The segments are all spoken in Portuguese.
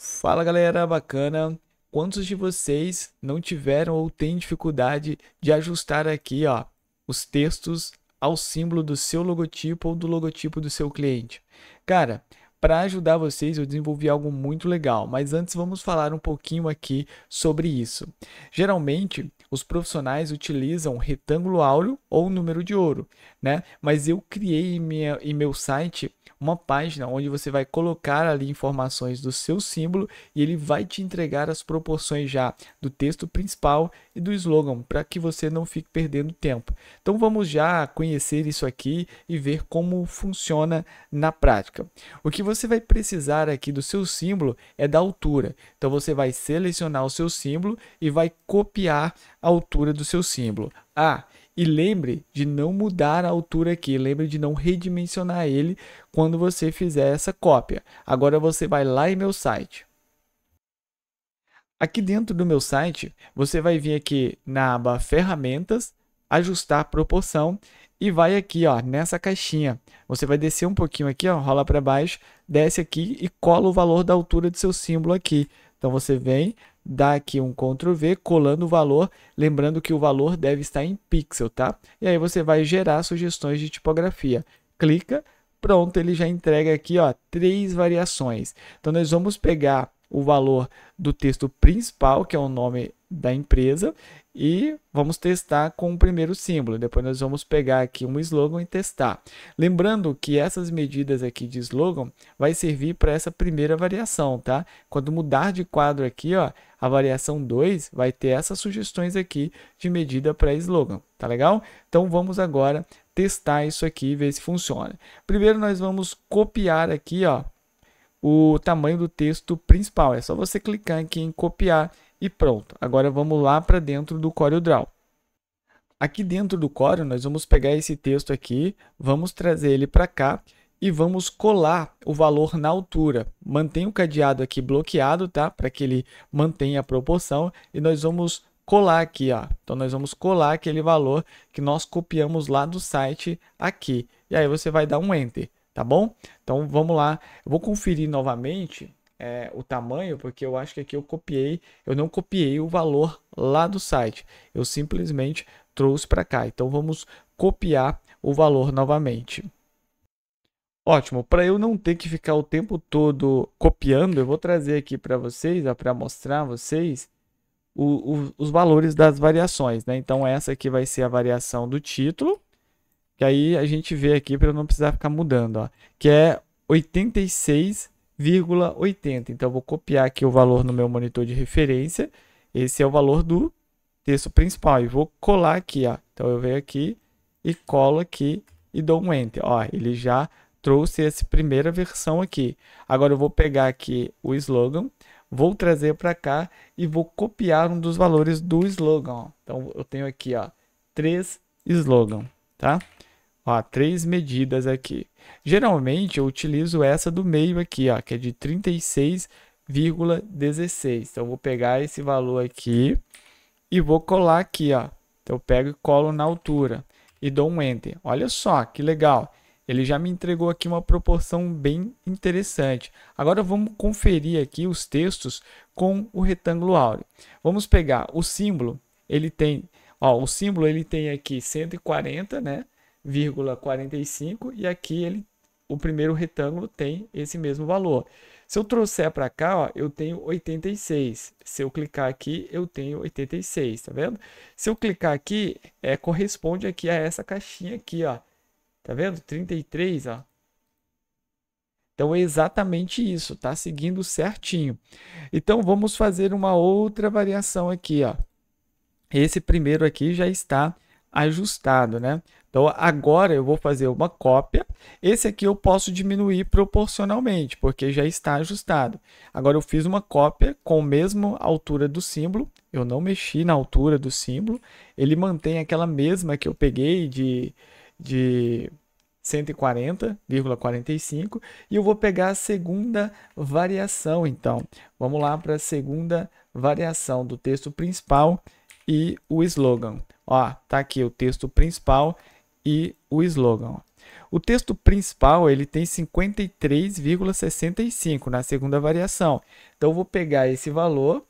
Fala galera, bacana. Quantos de vocês não tiveram ou têm dificuldade de ajustar aqui, ó, os textos ao símbolo do seu logotipo ou do logotipo do seu cliente? Cara, para ajudar vocês eu desenvolvi algo muito legal, mas antes vamos falar um pouquinho aqui sobre isso. Geralmente, os profissionais utilizam retângulo áureo ou número de ouro, né? Mas eu criei em, minha, em meu site uma página onde você vai colocar ali informações do seu símbolo e ele vai te entregar as proporções já do texto principal e do slogan para que você não fique perdendo tempo. Então vamos já conhecer isso aqui e ver como funciona na prática. O que você vai precisar aqui do seu símbolo é da altura. Então você vai selecionar o seu símbolo e vai copiar a altura do seu símbolo. Ah, e lembre de não mudar a altura aqui, lembre de não redimensionar ele quando você fizer essa cópia. Agora você vai lá em meu site. Aqui dentro do meu site, você vai vir aqui na aba ferramentas, ajustar proporção e vai aqui ó, nessa caixinha. Você vai descer um pouquinho aqui, ó, rola para baixo, desce aqui e cola o valor da altura do seu símbolo aqui. Então você vem, dá aqui um Ctrl V, colando o valor, lembrando que o valor deve estar em pixel, tá? E aí você vai gerar sugestões de tipografia. Clica, pronto, ele já entrega aqui, ó, três variações. Então nós vamos pegar o valor do texto principal, que é o nome da empresa e vamos testar com o primeiro símbolo. Depois nós vamos pegar aqui um slogan e testar. Lembrando que essas medidas aqui de slogan vai servir para essa primeira variação, tá? Quando mudar de quadro aqui, ó, a variação 2 vai ter essas sugestões aqui de medida para slogan, tá legal? Então vamos agora testar isso aqui e ver se funciona. Primeiro nós vamos copiar aqui, ó, o tamanho do texto principal. É só você clicar aqui em copiar e pronto, agora vamos lá para dentro do CorelDRAW. Aqui dentro do Corel, nós vamos pegar esse texto aqui, vamos trazer ele para cá e vamos colar o valor na altura. Mantenha o cadeado aqui bloqueado, tá? Para que ele mantenha a proporção e nós vamos colar aqui, ó. Então nós vamos colar aquele valor que nós copiamos lá do site aqui. E aí você vai dar um enter, tá bom? Então vamos lá. Eu vou conferir novamente é, o tamanho, porque eu acho que aqui eu copiei, eu não copiei o valor lá do site, eu simplesmente trouxe para cá. Então vamos copiar o valor novamente. Ótimo, para eu não ter que ficar o tempo todo copiando, eu vou trazer aqui para vocês, para mostrar a vocês o, o, os valores das variações. Né? Então essa aqui vai ser a variação do título, que aí a gente vê aqui para não precisar ficar mudando, ó, que é 86 0,80. Então, eu vou copiar aqui o valor no meu monitor de referência. Esse é o valor do texto principal. E vou colar aqui. Ó. Então, eu venho aqui e colo aqui e dou um Enter. Ó, ele já trouxe essa primeira versão aqui. Agora, eu vou pegar aqui o slogan, vou trazer para cá e vou copiar um dos valores do slogan. Ó. Então, eu tenho aqui ó, três slogan. Tá? Ó, três medidas aqui. Geralmente eu utilizo essa do meio aqui, ó, que é de 36,16. Então eu vou pegar esse valor aqui e vou colar aqui, ó. Então eu pego e colo na altura e dou um enter. Olha só que legal. Ele já me entregou aqui uma proporção bem interessante. Agora vamos conferir aqui os textos com o retângulo áureo. Vamos pegar o símbolo, ele tem, ó, o símbolo ele tem aqui 140, né? 0,45 e aqui ele, o primeiro retângulo tem esse mesmo valor. Se eu trouxer para cá, ó, eu tenho 86. Se eu clicar aqui, eu tenho 86, tá vendo? Se eu clicar aqui, é, corresponde aqui a essa caixinha aqui, ó. Tá vendo? 33, ó. Então é exatamente isso, tá seguindo certinho. Então vamos fazer uma outra variação aqui, ó. Esse primeiro aqui já está ajustado, né? Então agora eu vou fazer uma cópia. Esse aqui eu posso diminuir proporcionalmente, porque já está ajustado. Agora eu fiz uma cópia com a mesma altura do símbolo. Eu não mexi na altura do símbolo. Ele mantém aquela mesma que eu peguei de, de 140,45 e eu vou pegar a segunda variação então. Vamos lá para a segunda variação do texto principal e o slogan. Ó, tá aqui o texto principal e o slogan. O texto principal ele tem 53,65 na segunda variação. Então, eu vou pegar esse valor,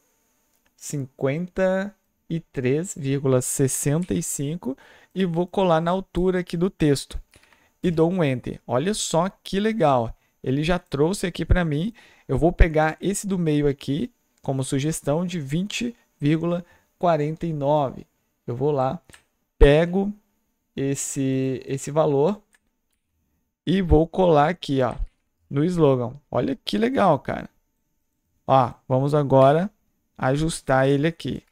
53,65, e vou colar na altura aqui do texto. E dou um Enter. Olha só que legal. Ele já trouxe aqui para mim. Eu vou pegar esse do meio aqui, como sugestão, de 20,49. Eu vou lá, pego esse, esse valor e vou colar aqui, ó, no slogan. Olha que legal, cara. Ó, vamos agora ajustar ele aqui.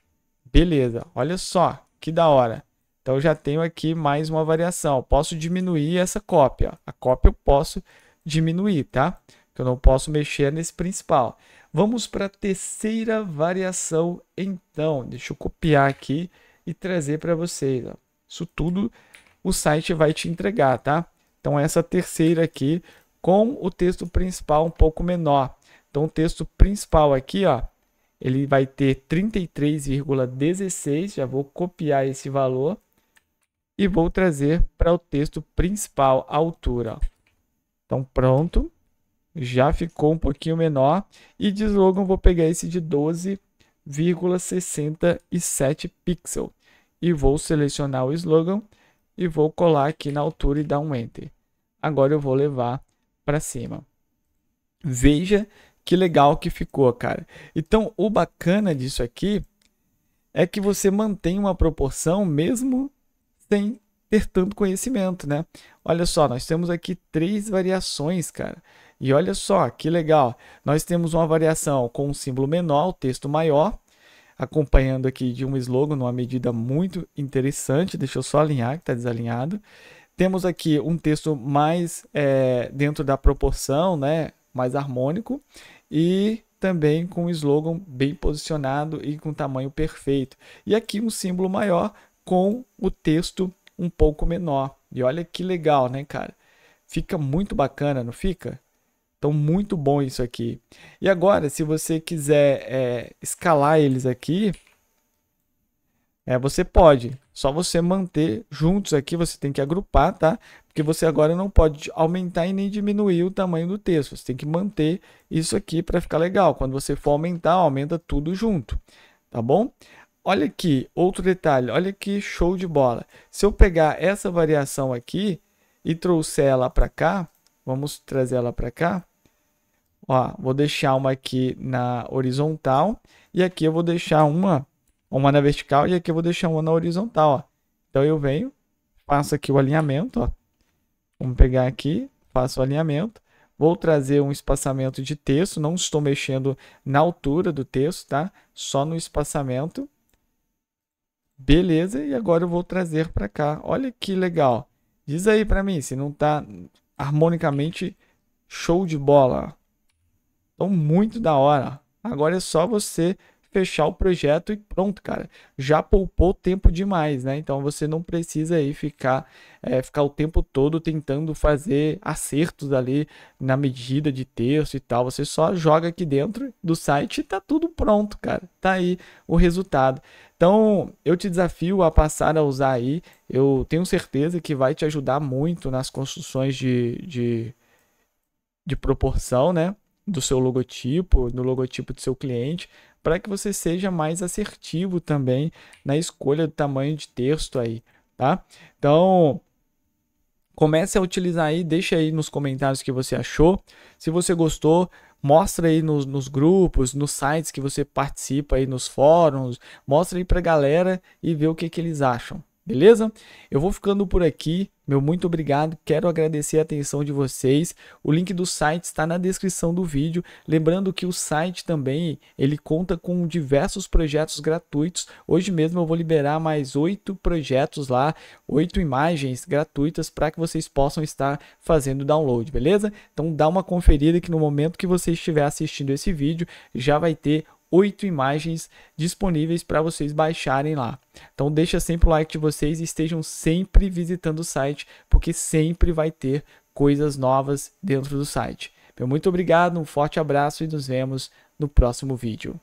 Beleza, olha só, que da hora. Então, já tenho aqui mais uma variação. posso diminuir essa cópia. A cópia eu posso diminuir, tá? Que eu não posso mexer nesse principal. Vamos para a terceira variação, então. Deixa eu copiar aqui e trazer para vocês. Ó. Isso tudo o site vai te entregar, tá? Então essa terceira aqui com o texto principal um pouco menor. Então o texto principal aqui, ó, ele vai ter 33,16, já vou copiar esse valor e vou trazer para o texto principal a altura. Então pronto, já ficou um pouquinho menor e de slogan vou pegar esse de 12,67 pixels e vou selecionar o slogan e vou colar aqui na altura e dar um enter. Agora eu vou levar para cima. Veja que legal que ficou, cara. Então, o bacana disso aqui é que você mantém uma proporção mesmo sem ter tanto conhecimento, né? Olha só, nós temos aqui três variações, cara. E olha só que legal, nós temos uma variação com um símbolo menor, o texto maior, acompanhando aqui de um slogan numa medida muito interessante. Deixa eu só alinhar que está desalinhado. Temos aqui um texto mais é, dentro da proporção, né? mais harmônico e também com um slogan bem posicionado e com tamanho perfeito. E aqui um símbolo maior com o texto um pouco menor. E olha que legal, né, cara? Fica muito bacana, não fica? Então, muito bom isso aqui. E agora, se você quiser é, escalar eles aqui, é, você pode. Só você manter juntos aqui, você tem que agrupar, tá? Porque você agora não pode aumentar e nem diminuir o tamanho do texto. Você tem que manter isso aqui para ficar legal. Quando você for aumentar, aumenta tudo junto, tá bom? Olha aqui, outro detalhe, olha que show de bola. Se eu pegar essa variação aqui e trouxer ela para cá, Vamos trazer ela para cá. Ó, vou deixar uma aqui na horizontal e aqui eu vou deixar uma, uma na vertical e aqui eu vou deixar uma na horizontal, ó. Então eu venho, faço aqui o alinhamento, ó. Vamos pegar aqui, faço o alinhamento. Vou trazer um espaçamento de texto, não estou mexendo na altura do texto, tá? Só no espaçamento. Beleza, e agora eu vou trazer para cá. Olha que legal. Diz aí para mim se não está harmonicamente show de bola. Então, muito da hora. Agora é só você fechar o projeto e pronto, cara. Já poupou tempo demais, né? Então você não precisa aí ficar, é, ficar o tempo todo tentando fazer acertos ali na medida de terço e tal. Você só joga aqui dentro do site e tá tudo pronto, cara. Tá aí o resultado. Então, eu te desafio a passar a usar aí. Eu tenho certeza que vai te ajudar muito nas construções de, de, de proporção, né? Do seu logotipo, do logotipo do seu cliente, para que você seja mais assertivo também na escolha do tamanho de texto aí, tá? Então, comece a utilizar aí, deixa aí nos comentários o que você achou. Se você gostou, mostra aí nos, nos, grupos, nos sites que você participa aí, nos fóruns, mostra aí pra galera e vê o que, que eles acham. Beleza? Eu vou ficando por aqui. Meu muito obrigado. Quero agradecer a atenção de vocês. O link do site está na descrição do vídeo. Lembrando que o site também ele conta com diversos projetos gratuitos. Hoje mesmo eu vou liberar mais oito projetos lá, oito imagens gratuitas para que vocês possam estar fazendo download, beleza? Então dá uma conferida que no momento que você estiver assistindo esse vídeo já vai ter oito imagens disponíveis para vocês baixarem lá. Então deixa sempre o like de vocês e estejam sempre visitando o site, porque sempre vai ter coisas novas dentro do site. muito obrigado, um forte abraço e nos vemos no próximo vídeo.